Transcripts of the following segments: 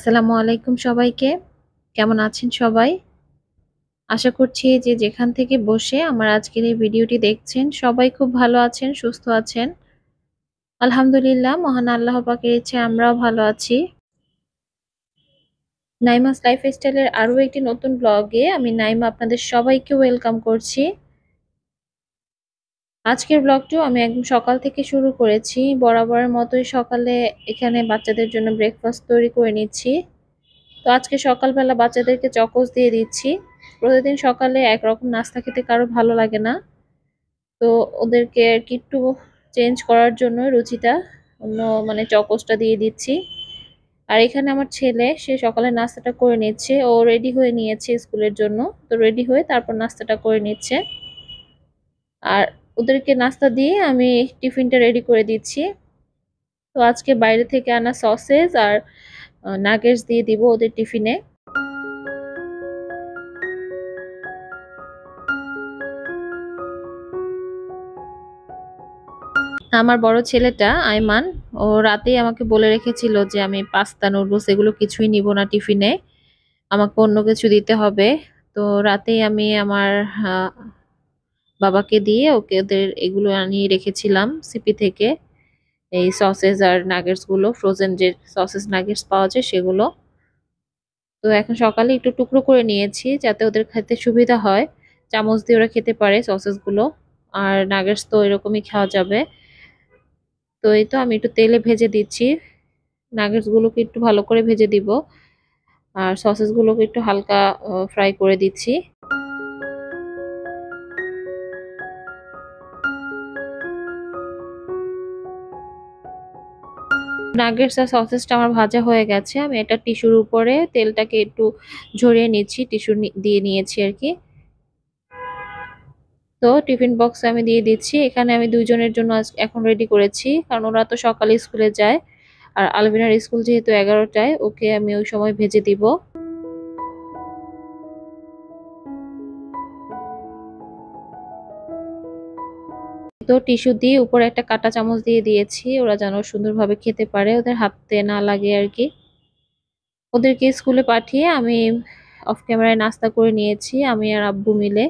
আসসালামু আলাইকুম সবাইকে কেমন আছেন সবাই আশা করছি যে যেখান থেকে বসে আমার আজকের এই ভিডিওটি দেখছেন সবাই খুব ভালো আছেন সুস্থ আছেন আলহামদুলিল্লাহ মহান আল্লাহ পাকের ইচ্ছে আমরাও ভালো আছি নাইমাস লাইফস্টাইলের আরও একটি নতুন ব্লগে আমি নাইমা আপনাদের সবাইকে ওয়েলকাম করছি আজকের ব্লগটিও আমি একদম সকাল থেকে শুরু করেছি বরাবরের মতোই সকালে এখানে বাচ্চাদের জন্য ব্রেকফাস্ট তৈরি করে নিচ্ছি তো আজকে সকালবেলা বাচ্চাদেরকে চকোস দিয়ে দিচ্ছি প্রতিদিন সকালে একরকম নাস্তা খেতে কারো ভালো লাগে না তো ওদেরকে আর কি একটু চেঞ্জ করার জন্য রুচিটা অন্য মানে চকোসটা দিয়ে দিচ্ছি আর এখানে আমার ছেলে সে সকালে নাস্তাটা করে নিচ্ছে ও রেডি হয়ে নিয়েছে স্কুলের জন্য তো রেডি হয়ে তারপর নাস্তাটা করে নিচ্ছে আর ওদেরকে নাস্তা দিয়ে আমি টিফিনটা রেডি করে দিচ্ছি তো আজকে বাইরে থেকে আনা সসেজ আর নাগেটস দিয়ে দিব ওদের টিফিনে আমার বড় ছেলেটা আইমান ও রাতেই আমাকে বলে রেখেছিল যে আমি পাস্তা নুডলস এগুলো কিছুই নিব না টিফিনে আমাকে অন্য কিছু দিতে হবে তো রাতেই আমি আমার বাবাকে দিয়ে ওকে ওদের এগুলো আনিয়ে রেখেছিলাম সিপি থেকে এই সসেস আর নাগেটসগুলো ফ্রোজেন যে সসেস নাগেটস পাওয়া যায় সেগুলো তো এখন সকালে একটু টুকরো করে নিয়েছি যাতে ওদের খেতে সুবিধা হয় চামচ দিয়ে ওরা খেতে পারে সসেসগুলো আর নাগেটস তো এরকমই খাওয়া যাবে তো এই তো আমি একটু তেলে ভেজে দিচ্ছি নাগেটসগুলোকে একটু ভালো করে ভেজে দিব আর সসেসগুলোকে একটু হালকা ফ্রাই করে দিচ্ছি নাগেটস আর সসেসটা আমার ভাজা হয়ে গেছে আমি একটা টিস্যুর উপরে তেলটাকে একটু ঝরিয়ে নিচ্ছি টিস্যু দিয়ে নিয়েছি আর কি তো টিফিন বক্স আমি দিয়ে দিচ্ছি এখানে আমি দুজনের জন্য এখন রেডি করেছি কারণ ওরা তো সকালে স্কুলে যায় আর আলবিনার স্কুল যেহেতু এগারোটায় ওকে আমি ওই সময় ভেজে দিব তো টিস্যু দিয়ে উপরে একটা কাটা চামচ দিয়ে দিয়েছি ওরা যেন সুন্দরভাবে খেতে পারে ওদের হাতে না লাগে আর কি ওদেরকে স্কুলে পাঠিয়ে আমি অফ ক্যামেরায় নাস্তা করে নিয়েছি আমি আর আব্বু মিলে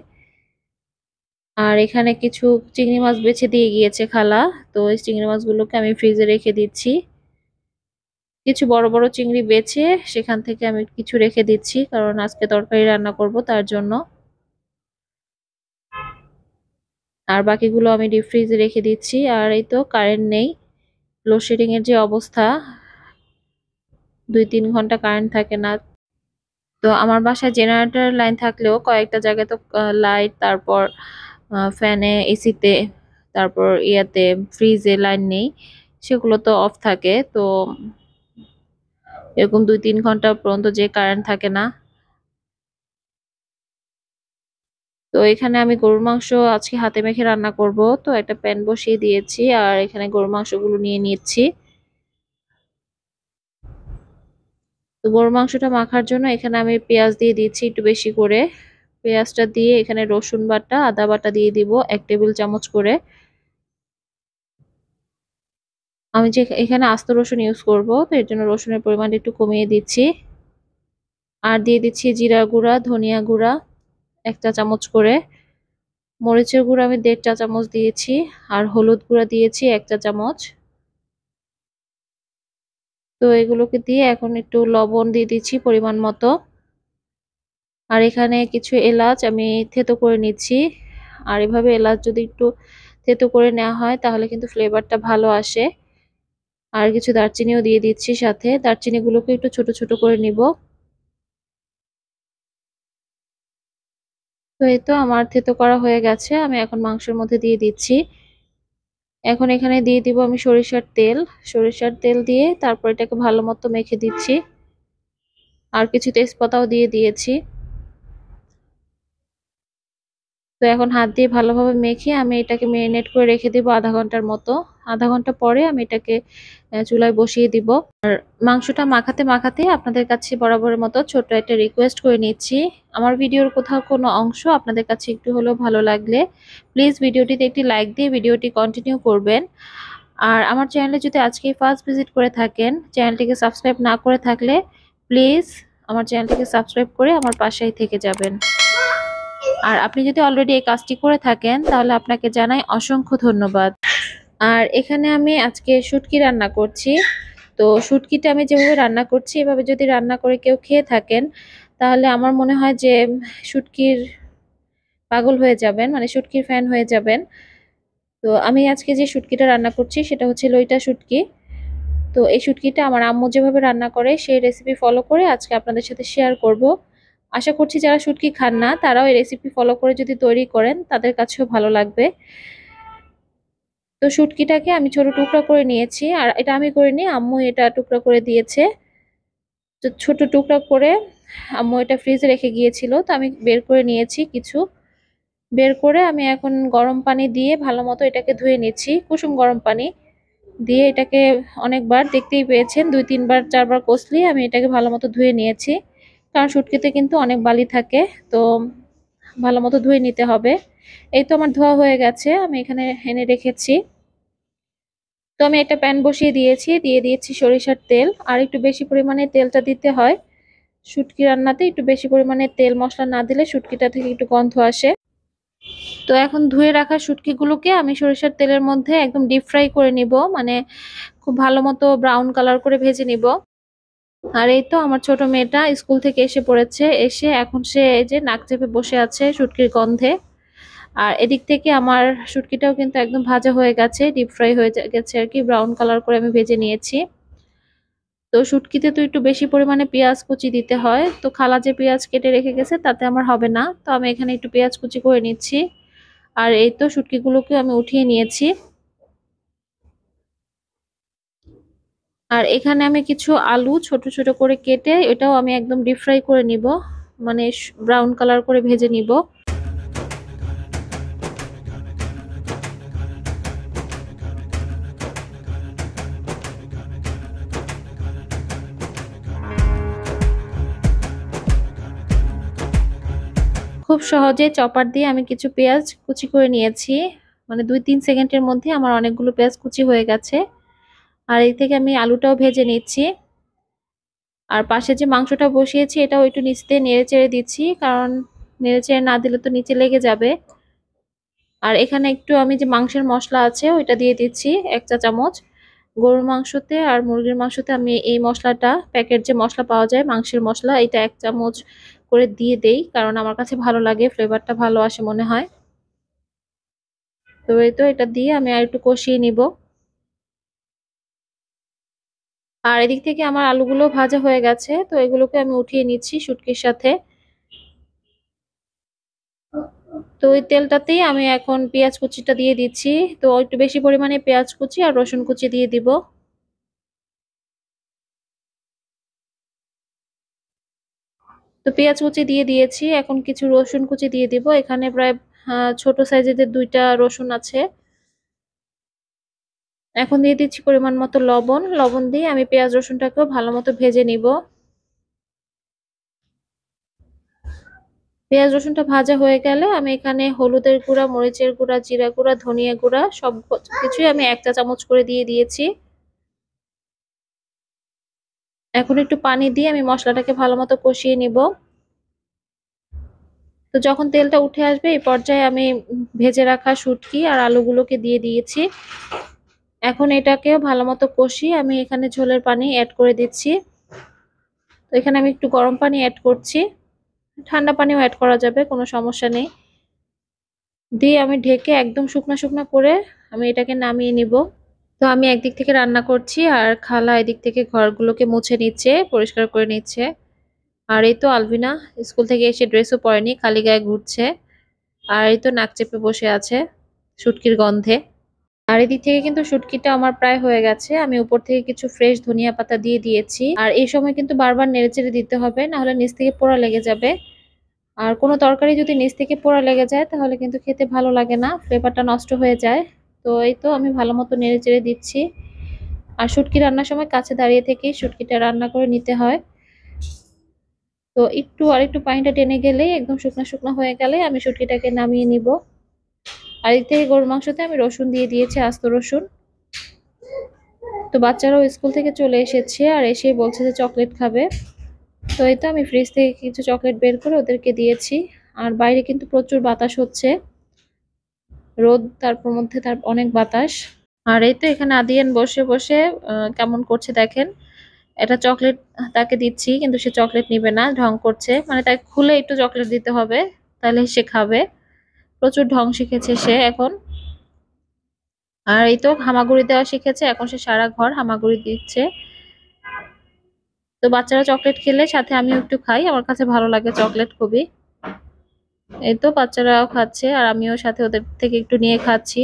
আর এখানে কিছু চিংড়ি মাছ বেছে দিয়ে গিয়েছে খালা তো এই চিংড়ি মাছগুলোকে আমি ফ্রিজে রেখে দিচ্ছি কিছু বড় বড় চিংড়ি বেছে সেখান থেকে আমি কিছু রেখে দিচ্ছি কারণ আজকে তরকারি রান্না করব তার জন্য আর বাকিগুলো আমি ডিপ ফ্রিজে রেখে দিচ্ছি আর এই তো কারেন্ট নেই লোডশেডিংয়ের যে অবস্থা দুই তিন ঘন্টা কারেন্ট থাকে না তো আমার বাসায় জেনারেটার লাইন থাকলেও কয়েকটা জায়গায় তো লাইট তারপর ফ্যানে এসিতে তারপর ইয়াতে ফ্রিজে লাইন নেই সেগুলো তো অফ থাকে তো এরকম দুই তিন ঘন্টা পর্যন্ত যে কারেন্ট থাকে না তো এখানে আমি গরুর মাংস আজকে হাতে মেখে রান্না করব তো একটা প্যান বসিয়ে দিয়েছি আর এখানে গরুর মাংসগুলো নিয়ে নিচ্ছি তো গরুর মাংসটা মাখার জন্য এখানে আমি পেঁয়াজ দিয়ে দিচ্ছি একটু বেশি করে পেঁয়াজটা দিয়ে এখানে রসুন বাটা আদা বাটা দিয়ে দিব এক টেবিল চামচ করে আমি যে এখানে আস্ত রসুন ইউজ করব তো এর জন্য রসুনের পরিমাণটা একটু কমিয়ে দিচ্ছি আর দিয়ে দিচ্ছি জিরা গুঁড়া ধনিয়া গুঁড়া এক চা চামচ করে মরিচের গুঁড়ো আমি দেড় চা চামচ দিয়েছি আর হলুদ গুঁড়া দিয়েছি এক চা চামচ তো এগুলোকে দিয়ে এখন একটু লবণ দিয়ে দিচ্ছি পরিমাণ মতো আর এখানে কিছু এলাচ আমি থেতো করে নিচ্ছি আর এভাবে এলাচ যদি একটু থেতো করে নেওয়া হয় তাহলে কিন্তু ফ্লেভারটা ভালো আসে আর কিছু দারচিনিও দিয়ে দিচ্ছি সাথে দারচিনিগুলোকে একটু ছোট ছোট করে নিব তো এই তো আমার থেতো করা হয়ে গেছে আমি এখন মাংসের মধ্যে দিয়ে দিচ্ছি এখন এখানে দিয়ে দিব আমি সরিষার তেল সরিষার তেল দিয়ে তারপর এটাকে ভালো মতো মেখে দিচ্ছি আর কিছু তেজপাতাও দিয়ে দিয়েছি তো এখন হাত দিয়ে ভালোভাবে মেখে আমি এটাকে মেরিনেট করে রেখে দিব আধা ঘন্টার মতো আধা ঘন্টা পরে আমি এটাকে চুলায় বসিয়ে দিব আর মাংসটা মাখাতে মাখাতে আপনাদের কাছে বরাবরের মতো ছোট একটা রিকোয়েস্ট করে নিচ্ছি আমার ভিডিওর কোথাও কোনো অংশ আপনাদের কাছে একটু হলেও ভালো লাগলে প্লিজ ভিডিওটিতে একটি লাইক দিয়ে ভিডিওটি কন্টিনিউ করবেন আর আমার চ্যানেলে যদি আজকে ফার্স্ট ভিজিট করে থাকেন চ্যানেলটিকে সাবস্ক্রাইব না করে থাকলে প্লিজ আমার চ্যানেলটিকে সাবস্ক্রাইব করে আমার পাশেই থেকে যাবেন আর আপনি যদি অলরেডি এই কাজটি করে থাকেন তাহলে আপনাকে জানাই অসংখ্য ধন্যবাদ আর এখানে আমি আজকে শুটকি রান্না করছি তো শুটকিটা আমি যেভাবে রান্না করছি এভাবে যদি রান্না করে কেউ খেয়ে থাকেন তাহলে আমার মনে হয় যে শুটকির পাগল হয়ে যাবেন মানে শুটকির ফ্যান হয়ে যাবেন তো আমি আজকে যে শুটকিটা রান্না করছি সেটা হচ্ছে লইটা শুটকি তো এই শুটকিটা আমার আম্মু যেভাবে রান্না করে সেই রেসিপি ফলো করে আজকে আপনাদের সাথে শেয়ার করব আশা করছি যারা শুটকি খান না তারাও এই রেসিপি ফলো করে যদি তৈরি করেন তাদের কাছেও ভালো লাগবে তো শুটকিটাকে আমি ছোট টুকরা করে নিয়েছি আর এটা আমি করিনি আম্মু এটা টুকরা করে দিয়েছে তো ছোট টুকরা করে আম্মু এটা ফ্রিজে রেখে গিয়েছিল তো আমি বের করে নিয়েছি কিছু বের করে আমি এখন গরম পানি দিয়ে ভালো মতো এটাকে ধুয়ে নিচ্ছি কুসুম গরম পানি দিয়ে এটাকে অনেকবার দেখতেই পেয়েছেন দুই তিনবার চারবার কষলি আমি এটাকে ভালো মতো ধুয়ে নিয়েছি কারণ শুটকিতে কিন্তু অনেক বালি থাকে তো ভালো মতো ধুয়ে নিতে হবে এই তো আমার ধোয়া হয়ে গেছে আমি এখানে এনে রেখেছি তো আমি একটা প্যান বসিয়ে দিয়েছি দিয়ে দিয়েছি সরিষার তেল আর একটু বেশি পরিমাণে তেলটা দিতে হয় সুটকি রান্নাতে একটু বেশি পরিমাণে তেল মশলা না দিলে শুটকিটা থেকে একটু গন্ধ আসে তো এখন ধুয়ে রাখা শুটকিগুলোকে আমি সরিষার তেলের মধ্যে একদম ডিপ ফ্রাই করে নিব মানে খুব ভালো মতো ব্রাউন কালার করে ভেজে নিব আর এই তো আমার ছোট মেয়েটা স্কুল থেকে এসে পড়েছে এসে এখন সে এই যে নাক চেপে বসে আছে সুটকির গন্ধে আর এদিক থেকে আমার সুটকিটাও কিন্তু একদম ভাজা হয়ে গেছে ডিপ ফ্রাই হয়ে গেছে আর কি ব্রাউন কালার করে আমি ভেজে নিয়েছি তো সুটকিতে তো একটু বেশি পরিমাণে পেঁয়াজ কুচি দিতে হয় তো খালা যে পেঁয়াজ কেটে রেখে গেছে তাতে আমার হবে না তো আমি এখানে একটু পেঁয়াজ কুচি করে নিচ্ছি আর এই তো সুটকিগুলোকে আমি উঠিয়ে নিয়েছি আর এখানে আমি কিছু আলু ছোট ছোট করে কেটে এটাও আমি একদম ডিপ ফ্রাই করে নিব মানে ব্রাউন কালার করে ভেজে নিব খুব সহজে চপার দিয়ে আমি কিছু পেঁয়াজ কুচি করে নিয়েছি মানে দুই তিন সেকেন্ডের মধ্যে আমার অনেকগুলো পেঁয়াজ কুচি হয়ে গেছে আর এই থেকে আমি আলুটাও ভেজে নিচ্ছি আর পাশে যে মাংসটা বসিয়েছি এটাও একটু নিচতে নেড়ে চেড়ে দিচ্ছি কারণ নেড়ে চেড়ে না দিলে তো নিচে লেগে যাবে আর এখানে একটু আমি যে মাংসের মশলা আছে ওইটা দিয়ে দিচ্ছি এক চা চামচ গরুর মাংসতে আর মুরগির মাংসতে আমি এই মশলাটা প্যাকেট যে মশলা পাওয়া যায় মাংসের মশলা এটা এক চামচ করে দিয়ে দেই কারণ আমার কাছে ভালো লাগে ফ্লেভারটা ভালো আসে মনে হয় তো এই তো এটা দিয়ে আমি আর একটু কষিয়ে নিব আর এদিক থেকে আমার আলুগুলো ভাজা হয়ে গেছে তো এগুলোকে আমি উঠিয়ে নিচ্ছি সুটকির সাথে তো ওই তেলটাতেই আমি এখন পেঁয়াজ কুচিটা দিয়ে দিচ্ছি তো একটু বেশি পরিমাণে পেঁয়াজ কুচি আর রসুন কুচি দিয়ে দিব তো পেঁয়াজ কুচি দিয়ে দিয়েছি এখন কিছু রসুন কুচি দিয়ে দিব এখানে প্রায় ছোট সাইজের দুইটা রসুন আছে এখন দিয়ে দিচ্ছি পরিমাণ মতো লবণ লবণ দিয়ে আমি পেঁয়াজ রসুনটাকেও ভালো মতো ভেজে নিব পেঁয়াজ রসুনটা ভাজা হয়ে গেলে আমি এখানে হলুদের গুঁড়া মরিচের গুঁড়া জিরা গুঁড়া ধনিয়া গুঁড়া সব কিছুই আমি একটা চামচ করে দিয়ে দিয়েছি এখন একটু পানি দিয়ে আমি মশলাটাকে ভালো মতো কষিয়ে নিব তো যখন তেলটা উঠে আসবে এই পর্যায়ে আমি ভেজে রাখা সুটকি আর আলুগুলোকে দিয়ে দিয়েছি এখন এটাকে ভালো মতো কষিয়ে আমি এখানে ঝোলের পানি অ্যাড করে দিচ্ছি তো এখানে আমি একটু গরম পানি অ্যাড করছি ঠান্ডা পানিও অ্যাড করা যাবে কোনো সমস্যা নেই দিয়ে আমি ঢেকে একদম শুকনো শুকনো করে আমি এটাকে নামিয়ে নিব তো আমি একদিক থেকে রান্না করছি আর খালা এদিক থেকে ঘরগুলোকে মুছে নিচ্ছে পরিষ্কার করে নিচ্ছে আর এই তো আলভিনা স্কুল থেকে এসে ড্রেসও পরেনি খালি গায়ে ঘুরছে আর এই তো নাক চেপে বসে আছে সুটকির গন্ধে আর এদিক থেকে কিন্তু শুটকিটা আমার প্রায় হয়ে গেছে আমি উপর থেকে কিছু ফ্রেশ ধনিয়া পাতা দিয়ে দিয়েছি আর এই সময় কিন্তু বারবার নেড়েচেড়ে দিতে হবে নাহলে নিচ থেকে পোড়া লেগে যাবে আর কোনো তরকারি যদি নিচ থেকে পোড়া লেগে যায় তাহলে কিন্তু খেতে ভালো লাগে না ফ্লেভারটা নষ্ট হয়ে যায় তো এই তো আমি ভালো মতো নেড়েচেড়ে দিচ্ছি আর শুটকি রান্নার সময় কাছে দাঁড়িয়ে থেকেই শুটকিটা রান্না করে নিতে হয় তো একটু আর একটু পানিটা টেনে গেলেই একদম শুকনো শুকনো হয়ে গেলে আমি শুটকিটাকে নামিয়ে নিব আর থেকে গরুর মাংসতে আমি রসুন দিয়ে দিয়েছি আস্ত রসুন তো বাচ্চারাও স্কুল থেকে চলে এসেছে আর এসে বলছে যে চকলেট খাবে তো এই তো আমি ফ্রিজ থেকে কিছু চকলেট বের করে ওদেরকে দিয়েছি আর বাইরে কিন্তু প্রচুর বাতাস হচ্ছে রোদ তারপর মধ্যে তার অনেক বাতাস আর এই তো এখানে আদিয়ান বসে বসে কেমন করছে দেখেন এটা চকলেট তাকে দিচ্ছি কিন্তু সে চকলেট নিবে না ঢং করছে মানে তাকে খুলে একটু চকলেট দিতে হবে তাহলে সে খাবে প্রচুর ঢং শিখেছে সে এখন আর এই তো হামাগুড়ি দেওয়া শিখেছে এখন সে সারা ঘর হামাগুড়ি দিচ্ছে তো বাচ্চারা চকলেট খেলে সাথে আমিও একটু খাই আমার কাছে ভালো লাগে চকলেট খুবই এই তো বাচ্চারাও খাচ্ছে আর আমিও সাথে ওদের থেকে একটু নিয়ে খাচ্ছি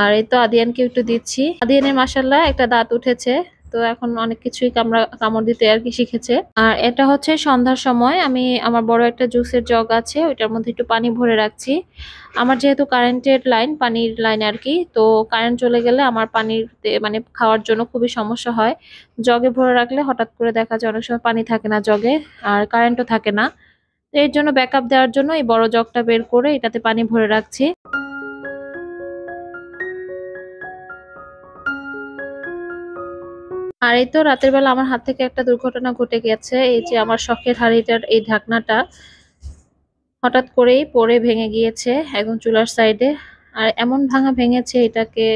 আর এই তো আদিয়ানকে একটু দিচ্ছি আদিয়ানের মাসাল্লাহ একটা দাঁত উঠেছে তো এখন অনেক কিছুই কামড়া কামড় দিতে আর কি শিখেছে আর এটা হচ্ছে সন্ধ্যার সময় আমি আমার বড় একটা জুসের জগ আছে ওইটার মধ্যে একটু পানি ভরে রাখছি আমার যেহেতু কারেন্টের লাইন পানির লাইন আর কি তো কারেন্ট চলে গেলে আমার পানির মানে খাওয়ার জন্য খুবই সমস্যা হয় জগে ভরে রাখলে হঠাৎ করে দেখা যায় অনেক সময় পানি থাকে না জগে আর কারেন্টও থাকে না তো এর জন্য ব্যাকআপ দেওয়ার জন্য এই বড় জগটা বের করে এটাতে পানি ভরে রাখছি আর এই তো রাতের বেলা আমার হাত থেকে একটা দুর্ঘটনা ঘটে গেছে এই যে আমার শখের হাড়িটার এই ঢাকনাটা হঠাৎ করেই পরে ভেঙে গিয়েছে একদম চুলার সাইডে আর এমন ভাঙা ভেঙেছে এটাকে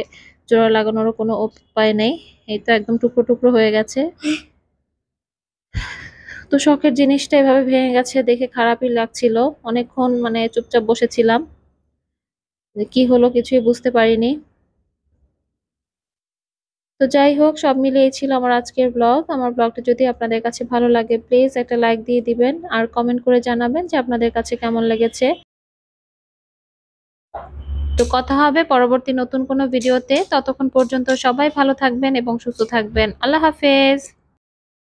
জোড়া লাগানোরও কোনো উপায় নেই এই তো একদম টুকরো টুকরো হয়ে গেছে তো শখের জিনিসটা এভাবে ভেঙে গেছে দেখে খারাপই লাগছিল অনেকক্ষণ মানে চুপচাপ বসেছিলাম কি হলো কিছুই বুঝতে পারিনি তো যাই হোক সব মিলে এই ছিল আমার আজকের ব্লগ আমার ব্লগটা যদি আপনাদের কাছে ভালো লাগে প্লিজ একটা লাইক দিয়ে দিবেন আর কমেন্ট করে জানাবেন যে আপনাদের কাছে কেমন লেগেছে তো কথা হবে পরবর্তী নতুন কোনো ভিডিওতে ততক্ষণ পর্যন্ত সবাই ভালো থাকবেন এবং সুস্থ থাকবেন আল্লাহ হাফেজ